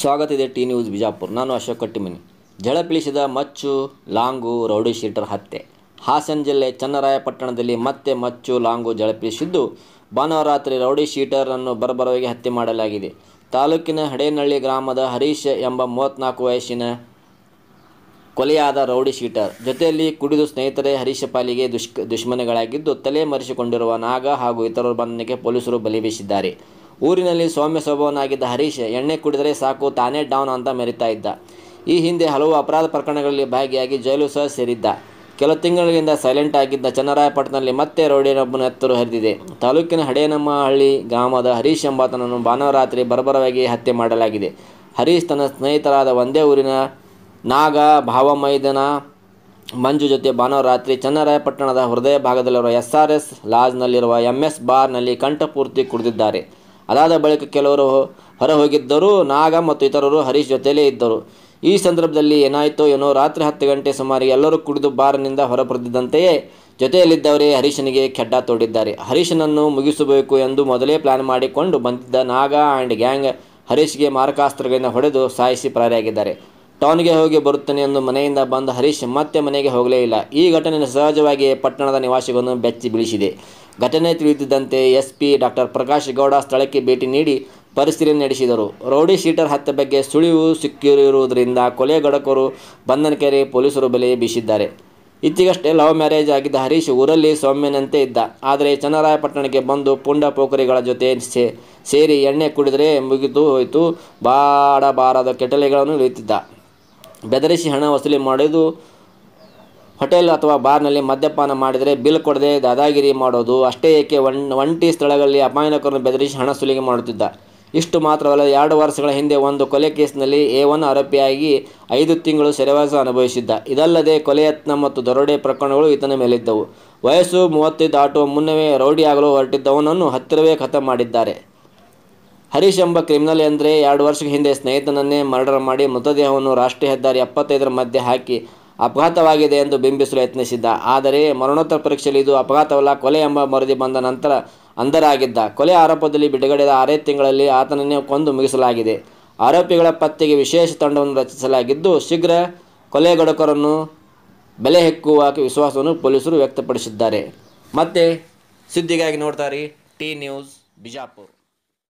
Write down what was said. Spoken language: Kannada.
ಸ್ವಾಗತ ಇದೆ ಟಿ ನ್ಯೂಸ್ ಬಿಜಾಪುರ್ ನಾನು ಅಶೋಕ್ ಕಟ್ಟಿಮನಿ ಜಳಪಿಳಿಸಿದ ಮಚ್ಚು ಲಾಂಗು ರೌಡಿ ಶೀಟರ್ ಹತ್ಯೆ ಹಾಸನ ಜಿಲ್ಲೆ ಚನ್ನರಾಯಪಟ್ಟಣದಲ್ಲಿ ಮತ್ತೆ ಮಚ್ಚು ಲಾಂಗು ಜಳಪೀಳಿಸಿದ್ದು ಭಾನುವಾರ ರಾತ್ರಿ ರೌಡಿ ಶೀಟರನ್ನು ಬರಬರವಾಗಿ ಹತ್ಯೆ ಮಾಡಲಾಗಿದೆ ತಾಲೂಕಿನ ಹಡೇನಹಳ್ಳಿ ಗ್ರಾಮದ ಹರೀಶ್ ಎಂಬ ಮೂವತ್ನಾಲ್ಕು ವಯಸ್ಸಿನ ಕೊಲೆಯಾದ ರೌಡಿ ಶೀಟರ್ ಜೊತೆಯಲ್ಲಿ ಕುಡಿದು ಸ್ನೇಹಿತರೇ ಹರೀಶ ಪಾಲಿಗೆ ದುಷ್ಕ ದುಶ್ಮನಗಳಾಗಿದ್ದು ತಲೆ ಮರೆಸಿಕೊಂಡಿರುವ ನಾಗ ಹಾಗೂ ಇತರರು ಬಂಧನಕ್ಕೆ ಪೊಲೀಸರು ಬಲಿ ಬೀಸಿದ್ದಾರೆ ಊರಿನಲ್ಲಿ ಸೌಮ್ಯ ಸ್ವಭಾವನಾಗಿದ್ದ ಹರೀಶ್ ಎಣ್ಣೆ ಕುಡಿದರೆ ಸಾಕು ತಾನೇ ಡೌನ್ ಅಂತ ಮೆರಿತಾ ಇದ್ದ ಈ ಹಿಂದೆ ಹಲವು ಅಪರಾಧ ಪ್ರಕರಣಗಳಲ್ಲಿ ಭಾಗಿಯಾಗಿ ಜೈಲು ಸಹ ಸೇರಿದ್ದ ಕೆಲ ತಿಂಗಳಿಂದ ಸೈಲೆಂಟ್ ಆಗಿದ್ದ ಚನ್ನರಾಯಪಟ್ಟಣದಲ್ಲಿ ಮತ್ತೆ ರೌಡಿಯನೊಬ್ಬನ ಎತ್ತರು ಹರಿದಿದೆ ತಾಲೂಕಿನ ಹಡೇನಮ್ಮಹಳ್ಳಿ ಗ್ರಾಮದ ಹರೀಶ್ ಎಂಬಾತನನ್ನು ಭಾನುವಾರ ಬರಬರವಾಗಿ ಹತ್ಯೆ ಮಾಡಲಾಗಿದೆ ಹರೀಶ್ ತನ್ನ ಸ್ನೇಹಿತರಾದ ಒಂದೇ ಊರಿನ ನಾಗ ಭಾವಮೈದನ ಮಂಜು ಜೊತೆ ಭಾನುವಾರ ಚನ್ನರಾಯಪಟ್ಟಣದ ಹೃದಯ ಭಾಗದಲ್ಲಿರುವ ಎಸ್ ಆರ್ ಎಸ್ ಲಾಜ್ನಲ್ಲಿರುವ ಎಂ ಎಸ್ ಬಾರ್ನಲ್ಲಿ ಕಂಠಪೂರ್ತಿ ಕುಡಿದಿದ್ದಾರೆ ಅದಾದ ಬಳಿಕ ಕೆಲವರು ಹೊರ ಹೋಗಿದ್ದರು ನಾಗ ಮತ್ತು ಇತರರು ಹರೀಶ್ ಜೊತೆಯಲ್ಲೇ ಇದ್ದರು ಈ ಸಂದರ್ಭದಲ್ಲಿ ಏನಾಯಿತೋ ಏನೋ ರಾತ್ರಿ ಹತ್ತು ಗಂಟೆ ಸುಮಾರಿಗೆ ಎಲ್ಲರೂ ಕುಡಿದು ಬಾರ್ನಿಂದ ಹೊರಬರೆದಿದ್ದಂತೆಯೇ ಜೊತೆಯಲ್ಲಿದ್ದವರೇ ಹರೀಶನಿಗೆ ಖೆಡ್ಡ ತೋಡಿದ್ದಾರೆ ಹರೀಶನನ್ನು ಮುಗಿಸಬೇಕು ಎಂದು ಮೊದಲೇ ಪ್ಲಾನ್ ಮಾಡಿಕೊಂಡು ಬಂದಿದ್ದ ನಾಗ ಆ್ಯಂಡ್ ಗ್ಯಾಂಗ್ ಹರೀಶ್ಗೆ ಮಾರಕಾಸ್ತ್ರಗಳಿಂದ ಹೊಡೆದು ಸಾಯಿಸಿ ಪರಾರಿಯಾಗಿದ್ದಾರೆ ಟೌನ್ಗೆ ಹೋಗಿ ಬರುತ್ತೇನೆ ಎಂದು ಮನೆಯಿಂದ ಬಂದ ಹರೀಶ್ ಮತ್ತೆ ಮನೆಗೆ ಹೋಗಲೇ ಇಲ್ಲ ಈ ಘಟನೆ ಸಹಜವಾಗಿಯೇ ಪಟ್ಟಣದ ನಿವಾಸಿಗಳನ್ನು ಬೆಚ್ಚಿ ಬೀಳಿಸಿದೆ ಘಟನೆ ತಿಳಿದಿದ್ದಂತೆ S P doctor Prakash Gowda ಸ್ಥಳಕ್ಕೆ ಭೇಟಿ ನೀಡಿ ಪರಿಶೀಲನೆ ನಡೆಸಿದರು ರೌಡಿ ಶೀಟರ್ ಹತ್ಯೆ ಬಗ್ಗೆ ಸುಳಿವು ಸಿಕ್ಕಿರುವುದರಿಂದ ಕೊಲೆಗಡಕರು ಬಂಧನಕೆರೆ ಪೊಲೀಸರು ಬೆಲೆ ಬೀಸಿದ್ದಾರೆ ಇತ್ತೀಗಷ್ಟೇ ಲವ್ ಮ್ಯಾರೇಜ್ ಆಗಿದ್ದ ಹರೀಶ್ ಊರಲ್ಲಿ ಸೌಮ್ಯನಂತೆ ಇದ್ದ ಆದರೆ ಚನ್ನರಾಯಪಟ್ಟಣಕ್ಕೆ ಬಂದು ಪುಂಡ ಪೋಖರಿಗಳ ಜೊತೆ ಸೇರಿ ಎಣ್ಣೆ ಕುಡಿದರೆ ಮುಗಿದು ಹೋಯಿತು ಬಾಡಬಾರದ ಕೆಟಲೆಗಳನ್ನು ಇಳಿಯುತ್ತಿದ್ದ ಬೆದರಿಸಿ ಹಣ ವಸೂಲಿ ಮಾಡೋದು ಹೋಟೆಲ್ ಅಥವಾ ಬಾರ್ನಲ್ಲಿ ಮದ್ಯಪಾನ ಮಾಡಿದರೆ ಬಿಲ್ ಕೊಡದೆ ದಾದಾಗಿರಿ ಮಾಡೋದು ಅಷ್ಟೇ ಏಕೆ ಒನ್ ಒಂಟಿ ಸ್ಥಳಗಳಲ್ಲಿ ಅಪಾಯನಕರನ್ನು ಬೆದರಿಸಿ ಹಣ ಸುಲಿಗೆ ಮಾಡುತ್ತಿದ್ದ ಇಷ್ಟು ಮಾತ್ರವಲ್ಲ ಎರಡು ವರ್ಷಗಳ ಹಿಂದೆ ಒಂದು ಕೊಲೆ ಕೇಸ್ನಲ್ಲಿ ಎ ಒನ್ ಆರೋಪಿಯಾಗಿ ಐದು ತಿಂಗಳು ಸೆರೆವಾಸ ಅನುಭವಿಸಿದ್ದ ಇದಲ್ಲದೆ ಕೊಲೆಯತ್ನ ಮತ್ತು ದರೋಡೆ ಪ್ರಕರಣಗಳು ಈತನ ಮೇಲಿದ್ದವು ವಯಸ್ಸು ಮೂವತ್ತೈದು ಆಟೋ ಮುನ್ನವೇ ರೌಡಿಯಾಗಲು ಹೊರಟಿದ್ದವನನ್ನು ಹತ್ತಿರವೇ ಖತ ಮಾಡಿದ್ದಾರೆ ಹರೀಶ್ ಎಂಬ ಕ್ರಿಮಿನಲ್ ಎಂದರೆ ಎರಡು ವರ್ಷದ ಹಿಂದೆ ಸ್ನೇಹಿತನನ್ನೇ ಮರ್ಡರ್ ಮಾಡಿ ಮೃತದೇಹವನ್ನು ರಾಷ್ಟ್ರೀಯ ಹೆದ್ದಾರಿ ಎಪ್ಪತ್ತೈದರ ಮಧ್ಯೆ ಹಾಕಿ ಅಪಘಾತವಾಗಿದೆ ಎಂದು ಬಿಂಬಿಸಲು ಯತ್ನಿಸಿದ್ದ ಆದರೆ ಮರಣೋತ್ತರ ಪರೀಕ್ಷೆಯಲ್ಲಿ ಇದು ಅಪಘಾತವಲ್ಲ ಕೊಲೆ ಎಂಬ ಮರದಿ ಬಂದ ನಂತರ ಅಂಧರಾಗಿದ್ದ ಕೊಲೆ ಆರೋಪದಲ್ಲಿ ಬಿಡುಗಡೆದ ಆರೇ ತಿಂಗಳಲ್ಲಿ ಆತನನ್ನೇ ಕೊಂದು ಮುಗಿಸಲಾಗಿದೆ ಆರೋಪಿಗಳ ಪತ್ತೆಗೆ ವಿಶೇಷ ತಂಡವನ್ನು ರಚಿಸಲಾಗಿದ್ದು ಶೀಘ್ರ ಕೊಲೆಗಡಕರನ್ನು ಬೆಲೆ ಹೆಕ್ಕುವ ವಿಶ್ವಾಸವನ್ನು ಪೊಲೀಸರು ವ್ಯಕ್ತಪಡಿಸಿದ್ದಾರೆ ಮತ್ತೆ ಸುದ್ದಿಗಾಗಿ ನೋಡ್ತಾರೆ ಟಿ ನ್ಯೂಸ್ ಬಿಜಾಪುರ್